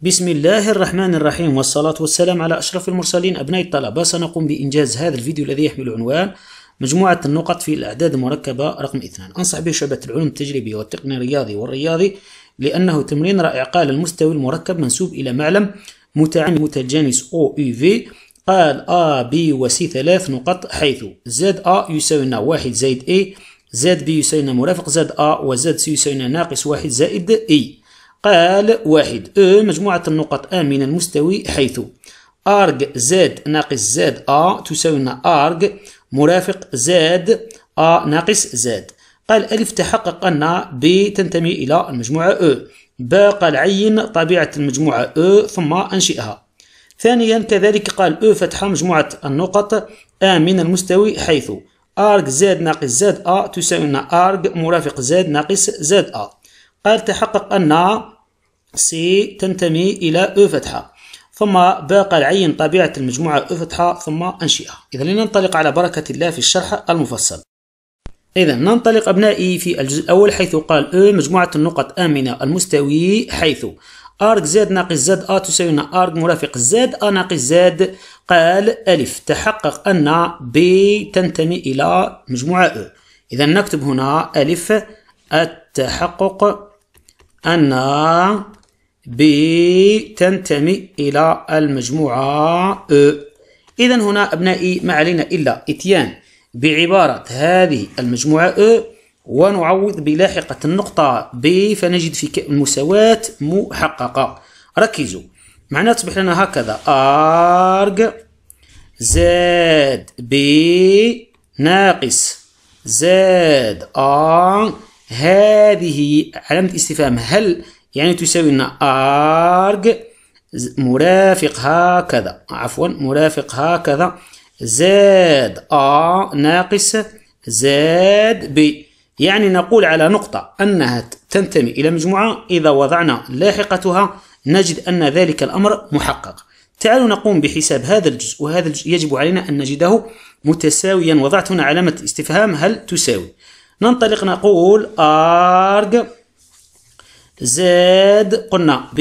بسم الله الرحمن الرحيم والصلاة والسلام على أشرف المرسلين أبناء الطلبة سنقوم بإنجاز هذا الفيديو الذي يحمل عنوان مجموعة النقط في الأعداد المركبة رقم اثنان أنصح به شعبة العلوم التجريبية والتقني الرياضي والرياضي لأنه تمرين رائع قال المستوي المركب منسوب إلى معلم متعامل متجانس أو إي في قال A B و C ثلاث نقط حيث Z A يساوي لنا واحد زائد A زاد B يساوي لنا مرافق زاد A و Z C يساوي لنا ناقص واحد زائد إي قال واحد او مجموعة النقط ان من المستوي حيث ارج زاد ناقص زاد ا تساوي لنا ارج مرافق زاد ا ناقص زاد قال ألف تحقق أن ب تنتمي إلى المجموعة أو ب قال عين طبيعة المجموعة أو ثم أنشئها ثانيا كذلك قال أو فتح مجموعة النقط أ من المستوي حيث أرج زاد ناقص زاد أ تساوي لنا أرج مرافق زاد ناقص زاد أ قال تحقق أن سي تنتمي إلى أو فتحة ثم باقى العين طبيعة المجموعة أو فتحة ثم أنشئها إذا لننطلق على بركة الله في الشرح المفصل إذا ننطلق أبنائي في الجزء الأول حيث قال أو مجموعة النقط آمنة المستوي حيث أرك زاد ناقص زاد أ تساوينا أرك مرافق زاد أ ناقص زاد قال ألف تحقق أن ب تنتمي إلى مجموعة أو إذا نكتب هنا ألف التحقق أن B تنتمي إلى المجموعة E إذا هنا أبنائي ما علينا إلا إتيان بعبارة هذه المجموعة E ونعوض بلاحقة النقطة B فنجد في المساواة محققة ركزوا معناها تصبح لنا هكذا أرج زاد بي ناقص زاد آ هذه علامة استفهام هل يعني تساوي لنا arg مرافق هكذا عفوا مرافق هكذا زاد ا ناقص زاد ب يعني نقول على نقطة أنها تنتمي إلى مجموعة إذا وضعنا لاحقتها نجد أن ذلك الأمر محقق تعالوا نقوم بحساب هذا الجزء وهذا الجزء يجب علينا أن نجده متساويا وضعت هنا علامة استفهام هل تساوي ننطلق نقول أرج زاد قلنا ب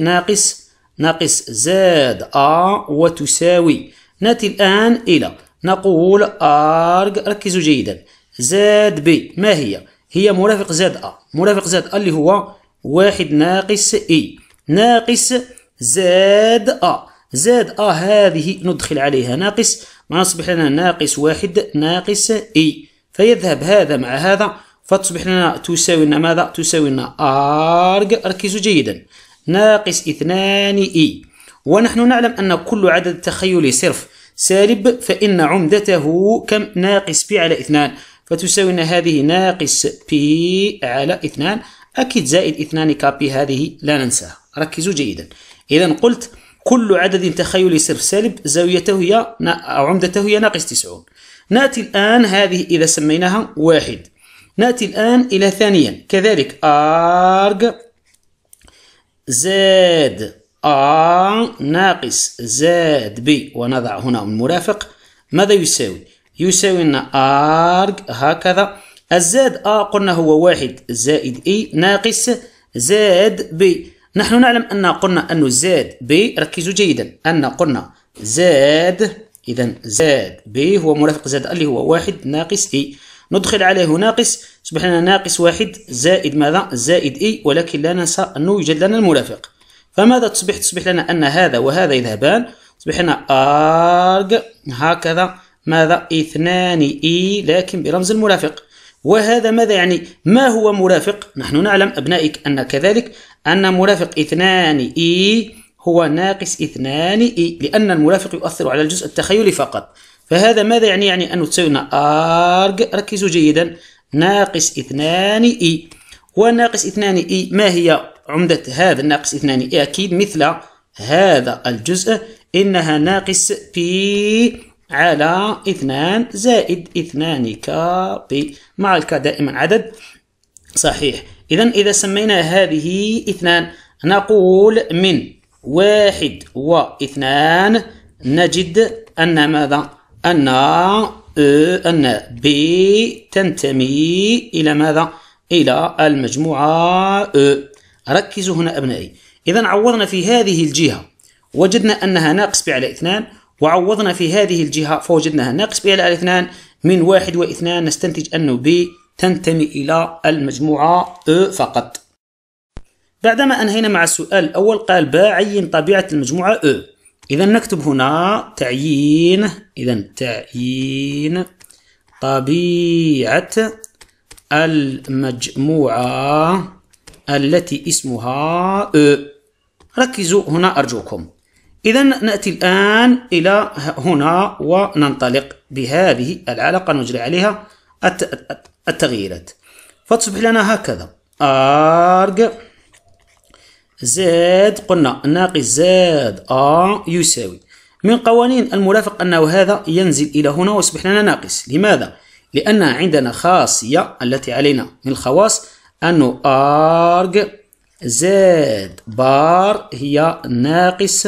ناقص ناقص زاد أ وتساوي نأتي الآن إلى نقول أرج ركزوا جيدا زاد ب ما هي؟ هي مرافق زاد أ مرافق زاد أ اللي هو واحد ناقص إي ناقص زاد أ زاد أ هذه ندخل عليها ناقص ما نصبح لنا ناقص واحد ناقص إي فيذهب هذا مع هذا فتصبح لنا تساوي لنا ماذا تساوي لنا أرج ركزوا جيدا ناقص اثنان إي e. ونحن نعلم أن كل عدد تخيلي صرف سالب فإن عمدته كم ناقص بي على اثنان فتساوي لنا هذه ناقص بي على اثنان أكيد زائد اثنان كابي هذه لا ننساها ركزوا جيدا إذا قلت كل عدد تخيلي صرف سالب زاويته هي عمدته هي ناقص تسعون نأتي الآن هذه إذا سميناها واحد نأتي الآن إلى ثانيا كذلك أرج زاد أ ناقص زاد بي ونضع هنا المرافق ماذا يساوي؟ يساوي لنا أرج هكذا الزاد أ قلنا هو واحد زائد إي ناقص زاد بي نحن نعلم أن قلنا أنه زاد بي ركزوا جيدا أن قلنا زاد إذا زاد بي هو مرافق زاد اللي هو واحد ناقص إي ندخل عليه ناقص يصبح لنا ناقص واحد زائد ماذا زائد اي ولكن لا ننسى انه يوجد لنا المرافق فماذا تصبح تصبح لنا ان هذا وهذا يذهبان تصبح لنا ارج هكذا ماذا اثنان اي لكن برمز المرافق وهذا ماذا يعني ما هو مرافق نحن نعلم أبنائك أن كذلك أن مرافق اثنان إي هو ناقص اثنان إي لأن المرافق يؤثر على الجزء التخيلي فقط فهذا ماذا يعني يعني أنه تساوينا أرج ركزوا جيدا ناقص اثنان إي وناقص اثنان إي ما هي عمدة هذا الناقص اثنان إي أكيد مثل هذا الجزء إنها ناقص بي على اثنان زائد اثنان بي، مع الك دائما عدد صحيح إذا إذا سمينا هذه اثنان نقول من واحد واثنان نجد أن ماذا أن أن ب تنتمي إلى ماذا؟ إلى المجموعة أ ركزوا هنا أبنائي إذا عوضنا في هذه الجهة وجدنا أنها ناقص على اثنان وعوضنا في هذه الجهة فوجدناها ناقص على اثنان من واحد واثنان نستنتج أنه ب تنتمي إلى المجموعة أ فقط بعدما أنهينا مع السؤال الأول قال باعين عين طبيعة المجموعة أ إذا نكتب هنا تعيين إذا تعيين طبيعة المجموعة التي اسمها أ ركزوا هنا أرجوكم إذا نأتي الآن إلى هنا وننطلق بهذه العلاقة نجري عليها التغييرات فتصبح لنا هكذا أرج زاد قلنا ناقص زاد أ يساوي من قوانين المرافق أنه هذا ينزل إلى هنا ويصبح لنا ناقص لماذا؟ لأن عندنا خاصية التي علينا من الخواص أنه أرج زاد بار هي ناقص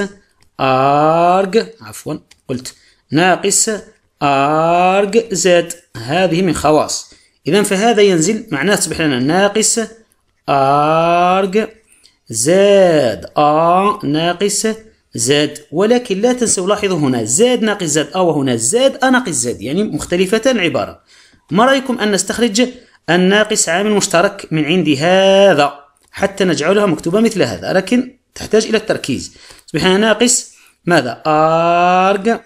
أرج عفوا قلت ناقص أرج زاد هذه من خواص إذا فهذا ينزل معناه أصبح لنا ناقص أرج زاد أ ناقص زاد ولكن لا تنسوا لاحظوا هنا زاد ناقص زاد أ وهنا زاد أ ناقص زاد يعني مختلفتان العبارة ما رأيكم أن نستخرج الناقص عامل مشترك من عند هذا حتى نجعلها مكتوبة مثل هذا لكن تحتاج إلى التركيز تصبح ناقص ماذا أرج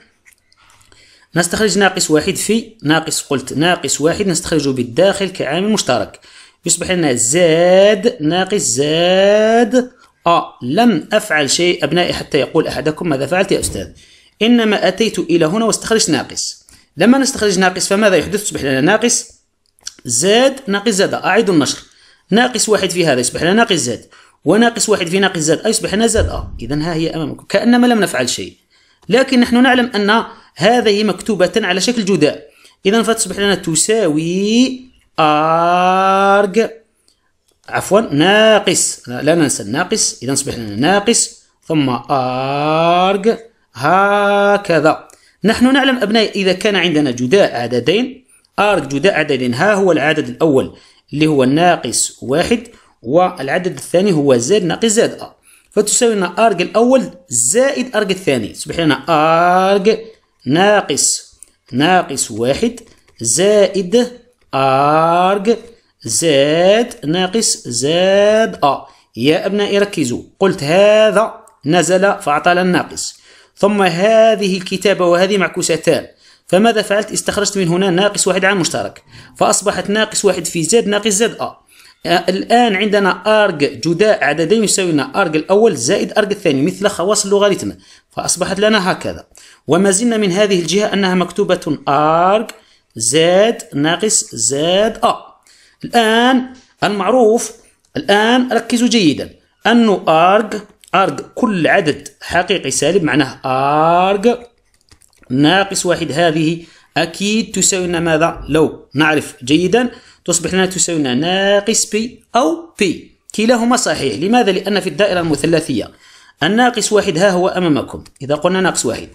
نستخرج ناقص واحد في ناقص قلت ناقص واحد نستخرجه بالداخل كعامل مشترك يصبح لنا زاد ناقص زاد آه لم أفعل شيء أبنائي حتى يقول أحدكم ماذا فعلت يا أستاذ إنما أتيت إلى هنا واستخرجت ناقص لما نستخرج ناقص فماذا يحدث تصبح لنا ناقص زاد ناقص زاد أعيد النشر ناقص واحد في هذا يصبح لنا ناقص زاد وناقص واحد في ناقص زاد يصبح لنا زاد آه إذا ها هي أمامكم كأنما لم نفعل شيء لكن نحن نعلم أن هذه مكتوبة على شكل جداء إذا فتصبح لنا تساوي أرج عفوا ناقص لا ننسى الناقص إذا أصبح لنا ناقص ثم أرج هكذا نحن نعلم أبنائي إذا كان عندنا جداء عددين أرج جداء عددين ها هو العدد الأول اللي هو ناقص واحد والعدد الثاني هو زاد ناقص زاد أ فتساوي لنا أرج الأول زائد أرج الثاني تصبح لنا أرج ناقص ناقص واحد زائد أرج زاد ناقص زاد أ يا أبنائي ركزوا قلت هذا نزل فأعطى الناقص ثم هذه الكتابة وهذه معكوستان فماذا فعلت استخرجت من هنا ناقص واحد عن مشترك فأصبحت ناقص واحد في زاد ناقص زاد أ آه، الآن عندنا أرج جداء عددين يساوينا أرج الأول زائد أرج الثاني مثل خواص اللوغاريتم فأصبحت لنا هكذا وما زلنا من هذه الجهة أنها مكتوبة أرج زاد ناقص زاد أ الآن المعروف الآن ركزوا جيدا أنه أرج أرج كل عدد حقيقي سالب معناه أرج ناقص واحد هذه أكيد تساوي لنا ماذا؟ لو نعرف جيدا تصبح لنا تساوي لنا ناقص بي أو بي كلاهما صحيح لماذا؟ لأن في الدائرة المثلثية الناقص واحد ها هو أمامكم إذا قلنا ناقص واحد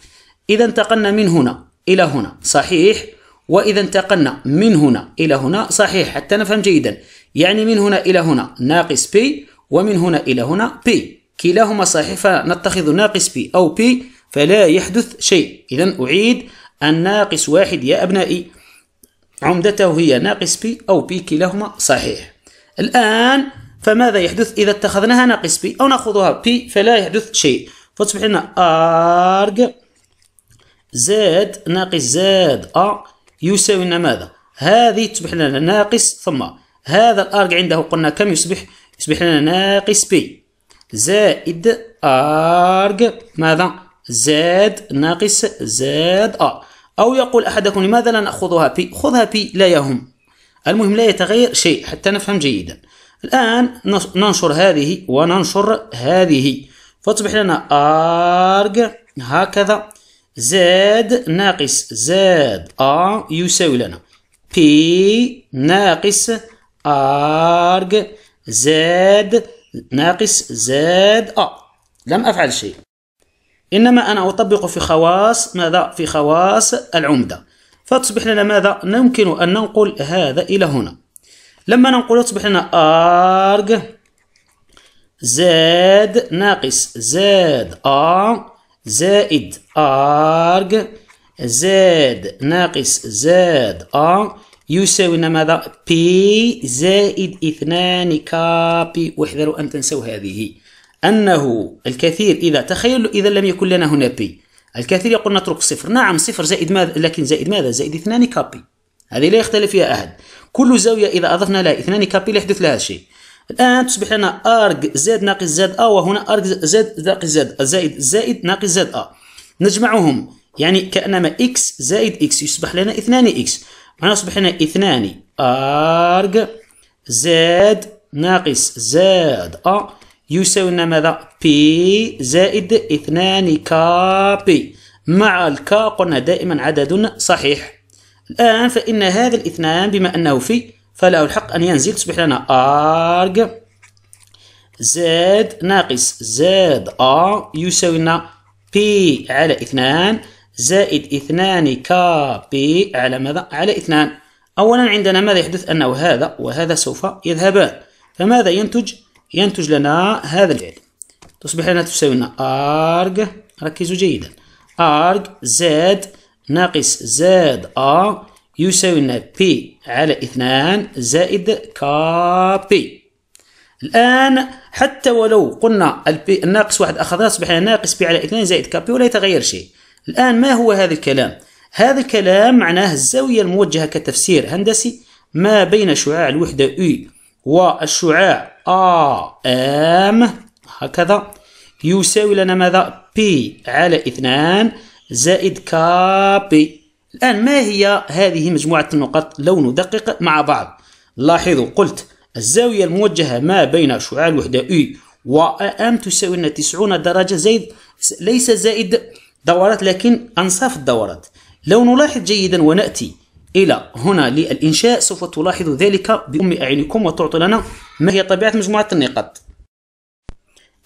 إذا انتقلنا من هنا إلى هنا صحيح وإذا انتقلنا من هنا إلى هنا صحيح حتى نفهم جيدا يعني من هنا إلى هنا ناقص بي ومن هنا إلى هنا بي كلاهما صحيح فنتخذ ناقص بي أو بي فلا يحدث شيء إذا أعيد الناقص واحد يا أبنائي عمدته هي ناقص بي أو بي كلاهما صحيح الآن فماذا يحدث إذا اتخذناها ناقص بي أو نأخذها بي فلا يحدث شيء فتصبح لنا أرج زاد ناقص زاد أ يساوي لنا ماذا هذه تصبح لنا ناقص ثم هذا الارج عنده قلنا كم يصبح يصبح لنا ناقص بي زائد ارج ماذا زاد ناقص زاد ا او يقول احدكم لماذا لا ناخذها بي خذها بي لا يهم المهم لا يتغير شيء حتى نفهم جيدا الان ننشر هذه وننشر هذه فتصبح لنا ارج هكذا زاد ناقص زاد أ يساوي لنا بي ناقص أرج زاد ناقص زاد أ لم أفعل شيء إنما أنا أطبق في خواص ماذا؟ في خواص العمدة فتصبح لنا ماذا؟ نمكن أن ننقل هذا إلى هنا لما ننقل تصبح لنا أرج زاد ناقص زاد أ زائد أرج زاد ناقص زاد أ يساوينا ماذا بي زائد اثنان كابي واحذروا أن تنسوا هذه أنه الكثير إذا تخيلوا إذا لم يكن لنا هنا بي الكثير يقول نترك صفر نعم صفر زائد ماذا لكن زائد ماذا زائد اثنان كابي هذه لا يختلف فيها أحد كل زاوية إذا أضفنا لها اثنان كابي لا يحدث لها شيء الآن تصبح لنا أرج زد ناقص زد أ وهنا أرج زد ناقص زد زائد زائد ناقص زد أ نجمعهم يعني كأنما إكس زائد إكس يصبح لنا اثنان إكس معناها يصبح لنا اثنان أرج زد ناقص زد أ يساوي لنا ماذا بي زائد اثنان بي مع الكا قلنا دائما عدد صحيح الآن فإن هذا الاثنان بما أنه في فله الحق أن ينزل تصبح لنا أرج زد ناقص زد أ يساوي لنا بي على اثنان زائد اثنان كا بي على ماذا؟ على اثنان أولا عندنا ماذا يحدث أنه هذا وهذا سوف يذهبان فماذا ينتج؟ ينتج لنا هذا الفعل تصبح لنا تساوي لنا أرج ركزوا جيدا أرج زد ناقص زد أ يساوي لنا بي على اثنان زائد كابي الآن حتى ولو قلنا البي الناقص واحد اخذها أصبح ناقص بي على اثنان زائد كابي ولا يتغير شيء الآن ما هو هذا الكلام؟ هذا الكلام معناه الزاوية الموجهة كتفسير هندسي ما بين شعاع الوحدة U والشعاع ام هكذا يساوي لنا ماذا؟ P على اثنان زائد كابي الآن ما هي هذه مجموعة النقط لو ندقق مع بعض لاحظوا قلت الزاوية الموجهة ما بين شعاع الوحدة U e و AM تساوي لنا 90 درجة زائد ليس زائد دورات لكن أنصاف الدورات لو نلاحظ جيدا ونأتي إلى هنا للإنشاء سوف تلاحظ ذلك بأم أعينكم وتعطي لنا ما هي طبيعة مجموعة النقاط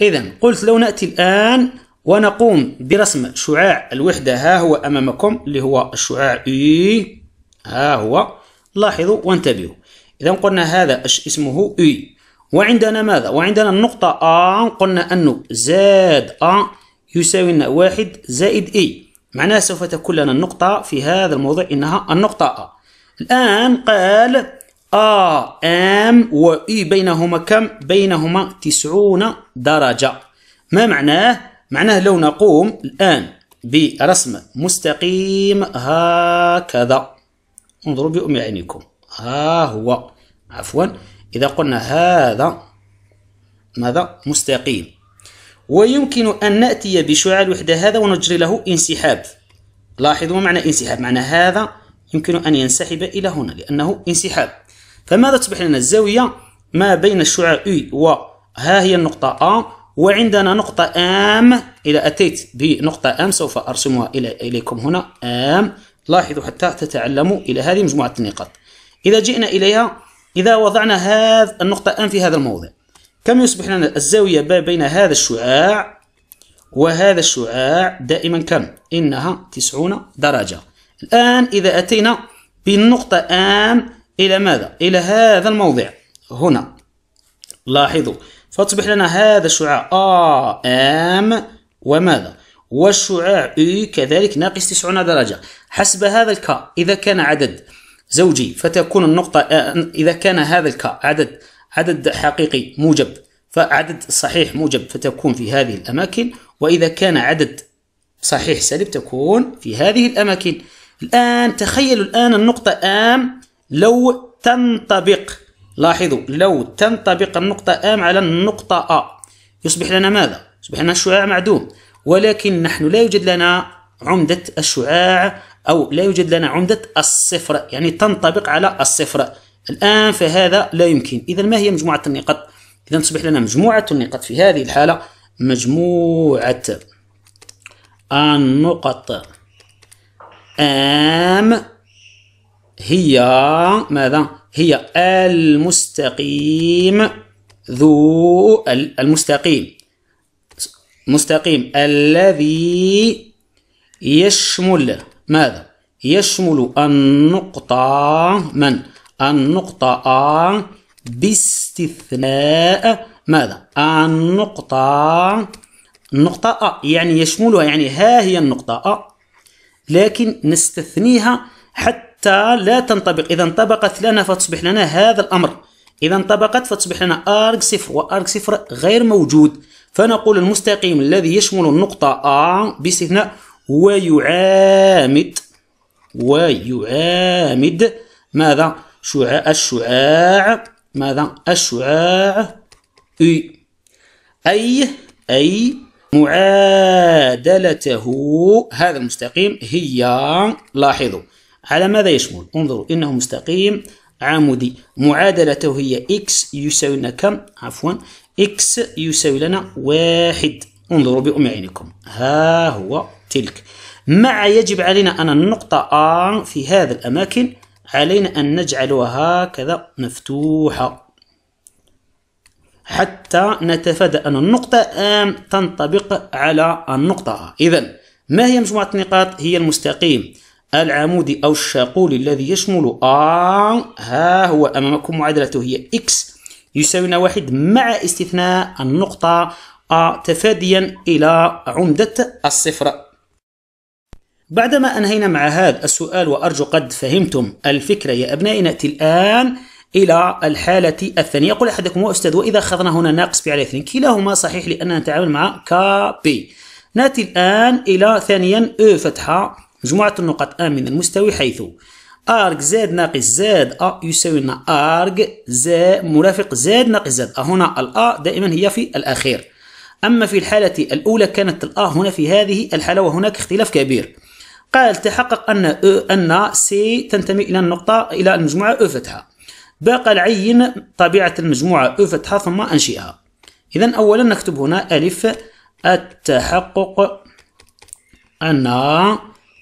إذا قلت لو نأتي الآن ونقوم برسم شعاع الوحدة ها هو أمامكم اللي هو الشعاع إي ها هو لاحظوا وانتبهوا إذا قلنا هذا اسمه إي وعندنا ماذا؟ وعندنا النقطة أ قلنا أنه زاد أ يساوي لنا واحد زائد إي معناها سوف تكون لنا النقطة في هذا الموضع إنها النقطة أ الآن قال آ أم و إي بينهما كم؟ بينهما تسعون درجة ما معناه؟ معناه لو نقوم الآن برسم مستقيم هكذا انظروا بأم عينكم ها هو عفوا إذا قلنا هذا ماذا مستقيم ويمكن أن نأتي بشعاع وحده هذا ونجري له انسحاب لاحظوا معنى انسحاب معنى هذا يمكن أن ينسحب إلى هنا لأنه انسحاب فماذا تصبح لنا الزاوية ما بين الشعاع U و ها هي النقطة A وعندنا نقطة آم إذا أتيت بنقطة آم سوف أرسمها إلى إليكم هنا آم لاحظوا حتى تتعلموا إلى هذه مجموعة النقاط إذا جئنا إليها إذا وضعنا هذا النقطة آم في هذا الموضع كم يصبح لنا الزاوية بين هذا الشعاع وهذا الشعاع دائما كم؟ إنها 90 درجة الآن إذا أتينا بالنقطة آم إلى ماذا؟ إلى هذا الموضع هنا لاحظوا فتصبح لنا هذا الشعاع أم وماذا والشعاع إي كذلك ناقص 90 درجة حسب هذا الكا إذا كان عدد زوجي فتكون النقطة إذا كان هذا الكا عدد عدد حقيقي موجب فعدد صحيح موجب فتكون في هذه الأماكن وإذا كان عدد صحيح سالب تكون في هذه الأماكن الآن تخيلوا الآن النقطة آم لو تنطبق لاحظوا لو تنطبق النقطة أم على النقطة أ يصبح لنا ماذا؟ يصبح لنا الشعاع معدوم ولكن نحن لا يوجد لنا عمدة الشعاع أو لا يوجد لنا عمدة الصفر يعني تنطبق على الصفر الآن فهذا لا يمكن إذا ما هي مجموعة النقط؟ إذا تصبح لنا مجموعة النقط في هذه الحالة مجموعة النقط آم هي ماذا؟ هي المستقيم ذو المستقيم مستقيم الذي يشمل ماذا يشمل النقطة من النقطة باستثناء ماذا النقطة النقطة أ يعني يشملها يعني ها هي النقطة أ لكن نستثنيها حتى لا تنطبق إذا انطبقت لنا فتصبح لنا هذا الأمر إذا انطبقت فتصبح لنا أرك صفر وأرك صفر غير موجود فنقول المستقيم الذي يشمل النقطة A باستثناء ويعامد ويعامد ماذا شعاع الشعاع ماذا الشعاع أي أي أي معادلته هذا المستقيم هي لاحظوا على ماذا يشمل انظروا إنه مستقيم عمودي معادلته هي x يساوي لنا كم عفوا x يساوي لنا واحد انظروا بأم عينكم ها هو تلك مع يجب علينا أن النقطة A في هذا الأماكن علينا أن نجعلها هكذا مفتوحة حتى نتفادى أن النقطة M تنطبق على النقطة A إذا ما هي مجموعة النقاط هي المستقيم العمودي أو الشاقول الذي يشمل آن ها هو أمامكم معادلته هي إكس يساوينا واحد مع استثناء النقطة آ تفاديا إلى عمدة الصفر بعدما أنهينا مع هذا السؤال وأرجو قد فهمتم الفكرة يا أبنائي نأتي الآن إلى الحالة الثانية يقول أحدكم أستاذ وإذا أخذنا هنا ناقص بي على اثنين كلاهما صحيح لأننا نتعامل مع كا بي نأتي الآن إلى ثانيا أو فتحة مجموعة النقط A من المستوي حيث ارك زائد ناقص زائد A يساوي لنا ارك زائد مرافق زائد ناقص أ هنا الأ دائما هي في الأخير أما في الحالة الأولى كانت الأ هنا في هذه الحالة وهناك اختلاف كبير قال تحقق أن أ أن سي تنتمي إلى النقطة إلى المجموعة أ فتحة باقى العين طبيعة المجموعة أ فتحة ثم أنشئها إذا أولا نكتب هنا ألف التحقق أن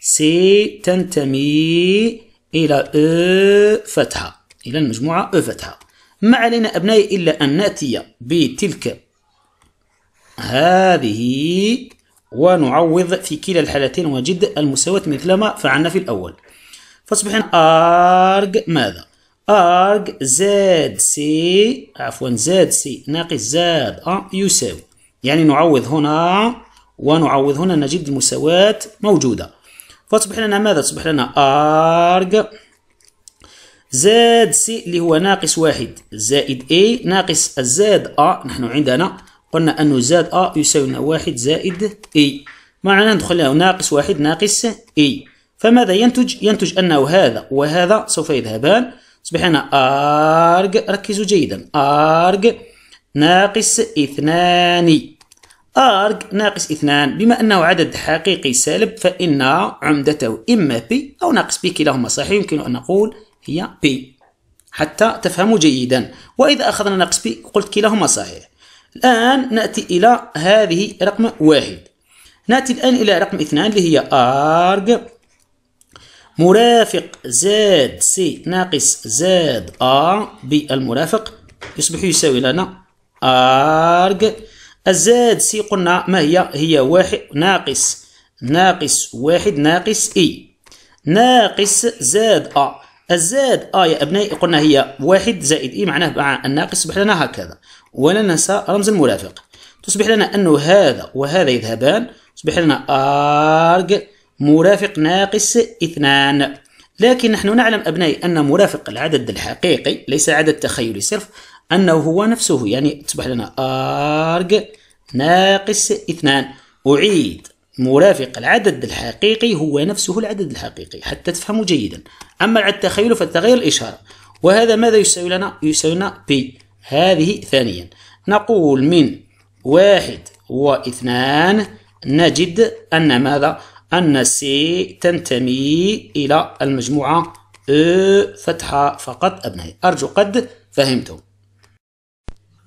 سي تنتمي إلى أ فتحة إلى المجموعة أ فتحة ما علينا أبنائي إلا أن نأتي بتلك هذه ونعوض في كلا الحالتين وجد المساواة مثلما فعلنا في الأول فأصبحنا أرج ماذا؟ أرج زاد سي عفوا زاد سي ناقص زاد أ يساوي يعني نعوض هنا ونعوض هنا نجد المساواة موجودة فتصبح لنا ماذا تصبح لنا ارغ زاد سي اللي هو ناقص واحد زائد اي ناقص الزاد ا نحن عندنا قلنا أنه زاد ا يساوي لنا واحد زائد اي معنا ندخل له ناقص واحد ناقص اي فماذا ينتج؟ ينتج أنه هذا وهذا سوف يذهبان تصبح لنا ارغ ركزوا جيدا ارغ ناقص اثنان arg ناقص اثنان بما أنه عدد حقيقي سالب فإن عمدته إما بي أو ناقص بي كلاهما صحيح يمكن أن نقول هي بي حتى تفهموا جيدا وإذا أخذنا ناقص بي قلت كلاهما صحيح الآن نأتي إلى هذه رقم واحد نأتي الآن إلى رقم اثنان اللي هي arg مرافق زاد سي ناقص زاد ا بالمرافق يصبح يساوي لنا arg الزاد سي قلنا ما هي هي واحد ناقص ناقص واحد ناقص اي ناقص زاد ا الزاد ا يا ابنائي قلنا هي واحد زائد اي معناه مع الناقص يصبح لنا هكذا ولا ننسى رمز المرافق تصبح لنا انه هذا وهذا يذهبان تصبح لنا ارج مرافق ناقص اثنان لكن نحن نعلم أبنائي أن مرافق العدد الحقيقي ليس عدد تخيلي صرف أنه هو نفسه يعني تصبح لنا أرج ناقص اثنان أعيد مرافق العدد الحقيقي هو نفسه العدد الحقيقي حتى تفهموا جيدا أما العد التخيل فالتغير الإشارة وهذا ماذا يساوي لنا؟ يساوي لنا بي هذه ثانيا نقول من واحد واثنان نجد أن ماذا؟ أن سي تنتمي إلى المجموعة أ فتحة فقط أبنائي أرجو قد فهمتم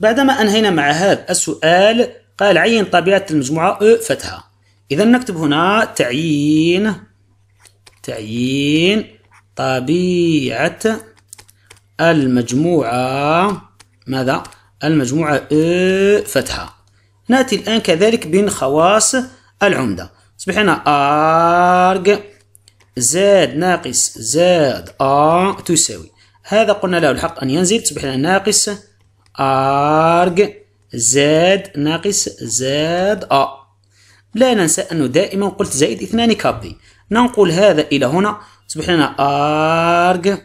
بعدما أنهينا مع هذا السؤال قال عين طبيعة المجموعة أ فتحة إذا نكتب هنا تعيين تعيين طبيعة المجموعة ماذا؟ المجموعة أ فتحة نأتي الآن كذلك بين خواص العمدة أصبح هنا أرج زاد ناقص زاد أ تساوي هذا قلنا له الحق أن ينزل تصبح ناقص أرج زاد ناقص زاد أ لا ننسى أنه دائما قلت زائد اثنان كابي ننقل هذا إلى هنا تصبح لنا أرج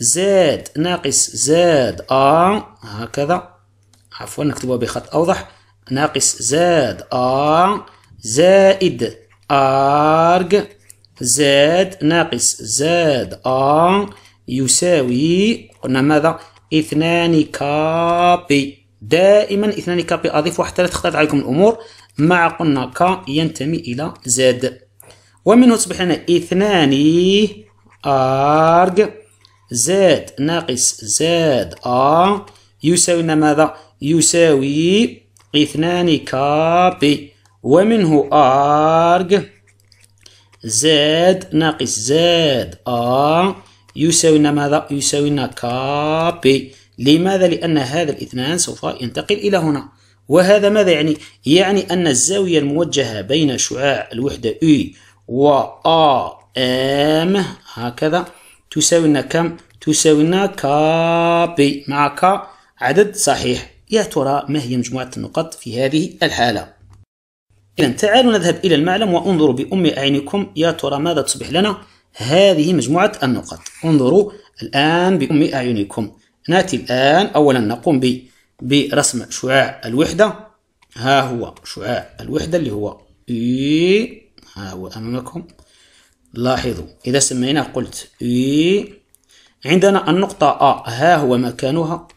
زاد ناقص زاد أ هكذا عفوا نكتبها بخط أوضح ناقص زاد أ زائد أرج زاد ناقص زاد أ يساوي قلنا ماذا اثنان كابي دائما اثنان كابي أضيف واحد ثلاث اختلط عليكم الأمور مع قلنا ك ينتمي إلى زد ومنه تصبح لنا اثنان أرج زاد ناقص زاد أ يساوي لنا ماذا؟ يساوي اثنان كابي ومنه أرج زاد ناقص زاد أ يساوينا ماذا؟ يساوينا كابي لماذا؟ لأن هذا الاثنان سوف ينتقل إلى هنا وهذا ماذا يعني؟ يعني أن الزاوية الموجهة بين شعاع الوحدة U و A M هكذا تساوينا كم؟ تساوينا كابي مع ك عدد صحيح يا ترى ما هي مجموعة النقط في هذه الحالة؟ إذا تعالوا نذهب إلى المعلم وانظروا بأم أعينكم يا ترى ماذا تصبح لنا؟ هذه مجموعة النقط انظروا الآن بأم أعينكم نأتي الآن أولا نقوم ب برسم شعاع الوحدة ها هو شعاع الوحدة اللي هو إي ها هو أمامكم لاحظوا إذا سمينا قلت إي عندنا النقطة أ ها هو مكانها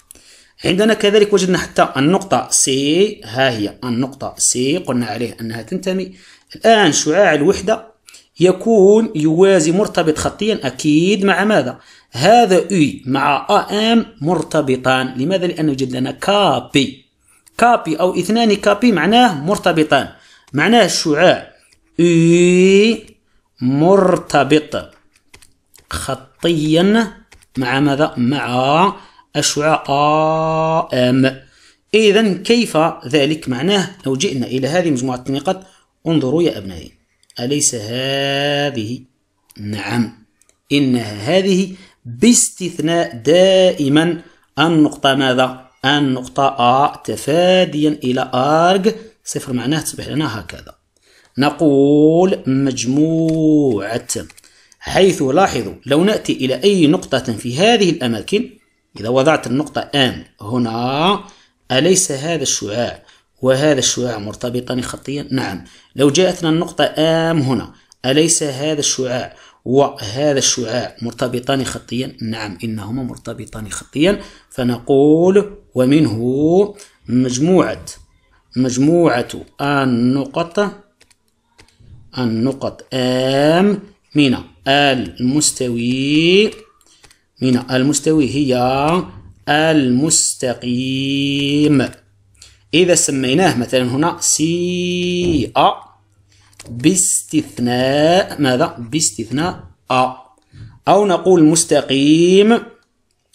عندنا كذلك وجدنا حتى النقطة سي ها هي النقطة سي قلنا عليه أنها تنتمي الآن شعاع الوحدة يكون يوازي مرتبط خطيا أكيد مع ماذا؟ هذا أي مع أم مرتبطان لماذا؟ لأنه يوجد لنا كابي كابي أو اثنان كابي معناه مرتبطان معناه الشعاع أي مرتبط خطيا مع ماذا؟ مع الشعاع أم إذا كيف ذلك معناه لو جئنا إلى هذه مجموعة النقاط انظروا يا أبنائي أليس هذه نعم إنها هذه باستثناء دائما النقطة ماذا النقطة أ تفاديا إلى أرج صفر معناه تصبح لنا هكذا نقول مجموعة حيث لاحظوا لو نأتي إلى أي نقطة في هذه الأماكن إذا وضعت النقطة آن هنا أليس هذا الشعاع وهذا الشعاع مرتبطان خطيا نعم لو جاءتنا النقطة آم هنا أليس هذا الشعاع وهذا الشعاع مرتبطان خطيا نعم إنهما مرتبطان خطيا فنقول ومنه مجموعة مجموعة النقط النقط آم من المستوي من المستوي هي المستقيم إذا سميناه مثلا هنا سي أ باستثناء ماذا؟ باستثناء أ أو نقول المستقيم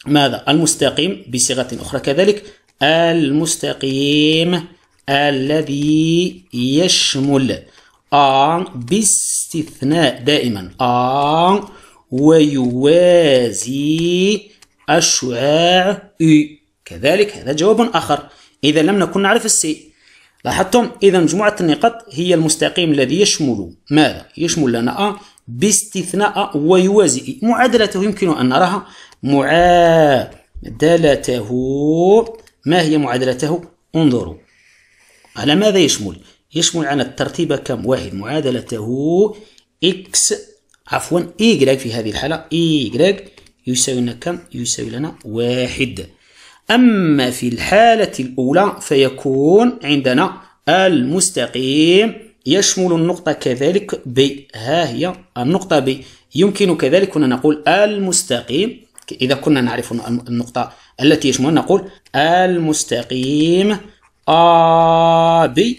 ماذا؟ المستقيم بصيغة أخرى كذلك المستقيم الذي يشمل أ باستثناء دائما أ ويوازي الشعاع إي كذلك هذا جواب آخر إذا لم نكن نعرف السي لاحظتم إذا مجموعة النقاط هي المستقيم الذي يشمل ماذا؟ يشمل لنا أ باستثناء ويوازي معادلته يمكن أن نراها معادلته ما هي معادلته؟ انظروا على ماذا يشمل؟ يشمل عن الترتيب كم واحد معادلته إكس عفوا إيجراج في هذه الحالة إيجراج يساوي لنا كم؟ يساوي لنا واحد أما في الحالة الأولى فيكون عندنا المستقيم يشمل النقطة كذلك ب ها هي النقطة ب يمكن كذلك أن نقول المستقيم إذا كنا نعرف النقطة التي يشمل نقول المستقيم آ ب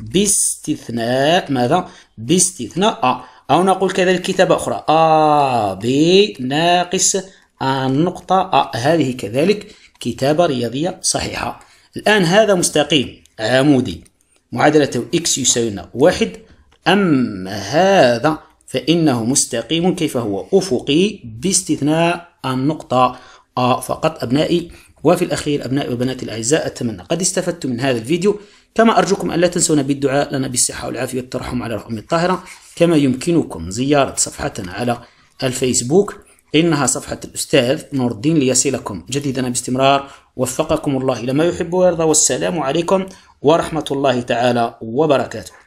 باستثناء ماذا؟ باستثناء أ أو نقول كذلك كتابة أخرى آ ب ناقص النقطة أ هذه كذلك كتابة رياضية صحيحة الآن هذا مستقيم عمودي معادلته x يساوي واحد أما هذا فإنه مستقيم كيف هو أفقي باستثناء النقطة أ فقط أبنائي وفي الأخير أبنائي وبناتي الأعزاء أتمنى قد استفدتم من هذا الفيديو كما أرجوكم أن لا تنسونا بالدعاء لنا بالصحة والعافية والترحم على رحم الطاهرة كما يمكنكم زيارة صفحتنا على الفيسبوك إنها صفحة الأستاذ نور الدين ليصلكم جديدا باستمرار وفقكم الله إلى ما يحب ويرضى والسلام عليكم ورحمة الله تعالى وبركاته